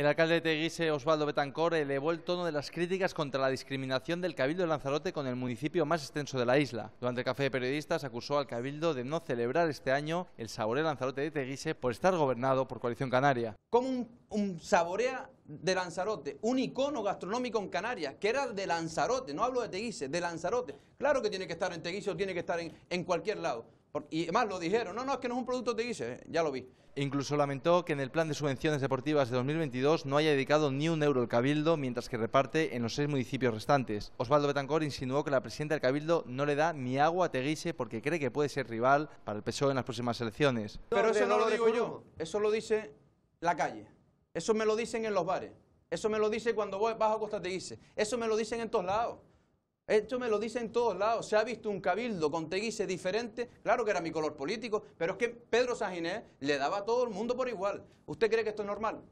El alcalde de Teguise, Osvaldo Betancor, elevó el tono de las críticas contra la discriminación del Cabildo de Lanzarote con el municipio más extenso de la isla. Durante el café de periodistas acusó al Cabildo de no celebrar este año el saboreo Lanzarote de Teguise por estar gobernado por Coalición Canaria. Como un, saborea de Lanzarote, un icono gastronómico en Canarias, que era de Lanzarote, no hablo de Teguise, de Lanzarote. Claro que tiene que estar en Teguise o tiene que estar en cualquier lado. Y además lo dijeron, no, no, es que no es un producto de ya lo vi. Incluso lamentó que en el plan de subvenciones deportivas de 2022 no haya dedicado ni un euro al Cabildo, mientras que reparte en los seis municipios restantes. Osvaldo Betancor insinuó que la presidenta del Cabildo no le da ni agua a Teguise porque cree que puede ser rival para el PSOE en las próximas elecciones. Pero eso no lo digo yo, eso lo dice la calle, eso me lo dicen en los bares, eso me lo dice cuando voy, bajo a Costa Teguise, eso me lo dicen en todos lados. Esto me lo dicen en todos lados. Se ha visto un cabildo con teguise diferente. Claro que era mi color político, pero es que Pedro Saginés le daba a todo el mundo por igual. ¿Usted cree que esto es normal?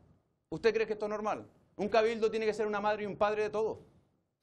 ¿Usted cree que esto es normal? Un cabildo tiene que ser una madre y un padre de todos.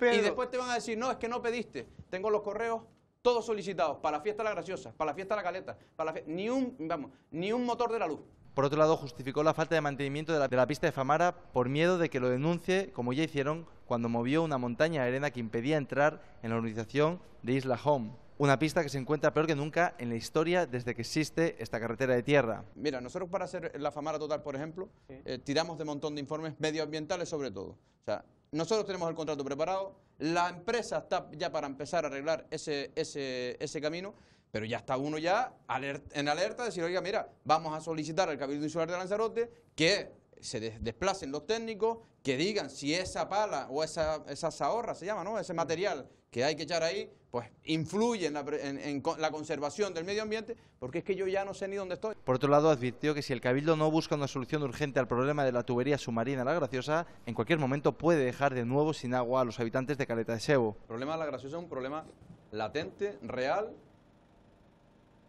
Y después te van a decir, no, es que no pediste. Tengo los correos todos solicitados para la fiesta de La Graciosa, para la fiesta de La Caleta, para la ni un, vamos, ni un motor de la luz. Por otro lado, justificó la falta de mantenimiento de la, de la pista de Famara por miedo de que lo denuncie, como ya hicieron, cuando movió una montaña de arena que impedía entrar en la organización de Isla Home. Una pista que se encuentra peor que nunca en la historia desde que existe esta carretera de tierra. Mira, nosotros para hacer la Famara Total, por ejemplo, eh, tiramos de montón de informes medioambientales sobre todo. O sea, nosotros tenemos el contrato preparado, la empresa está ya para empezar a arreglar ese, ese, ese camino, pero ya está uno ya en alerta, de decir, oiga, mira, vamos a solicitar al Cabildo Insular de Lanzarote que se desplacen los técnicos, que digan si esa pala o esa, esa zahorra se llama, ¿no? Ese mm. material que hay que echar ahí, pues influye en la, conservación del medio ambiente, porque es que yo ya no sé ni dónde estoy. Por otro lado, advirtió que si el Cabildo no busca una solución urgente al problema de la tubería submarina La Graciosa, en cualquier momento puede dejar de nuevo sin agua a los habitantes de Caleta de Sebo. El problema de La Graciosa es un problema latente, real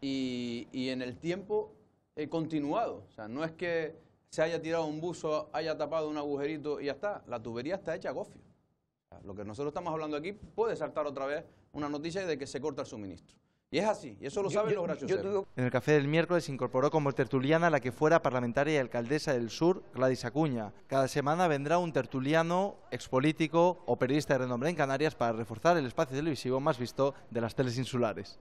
y, en el tiempo eh, continuado. O sea, no es que se haya tirado un buzo, haya tapado un agujerito y ya está. La tubería está hecha a gofio. Lo que nosotros estamos hablando aquí puede saltar otra vez una noticia de que se corta el suministro. Y es así, y eso lo saben los graciosos. En el café del miércoles se incorporó como tertuliana la que fuera parlamentaria y alcaldesa del sur, Gladys Acuña. Cada semana vendrá un tertuliano, expolítico o periodista de renombre en Canarias para reforzar el espacio televisivo más visto de las teles insulares.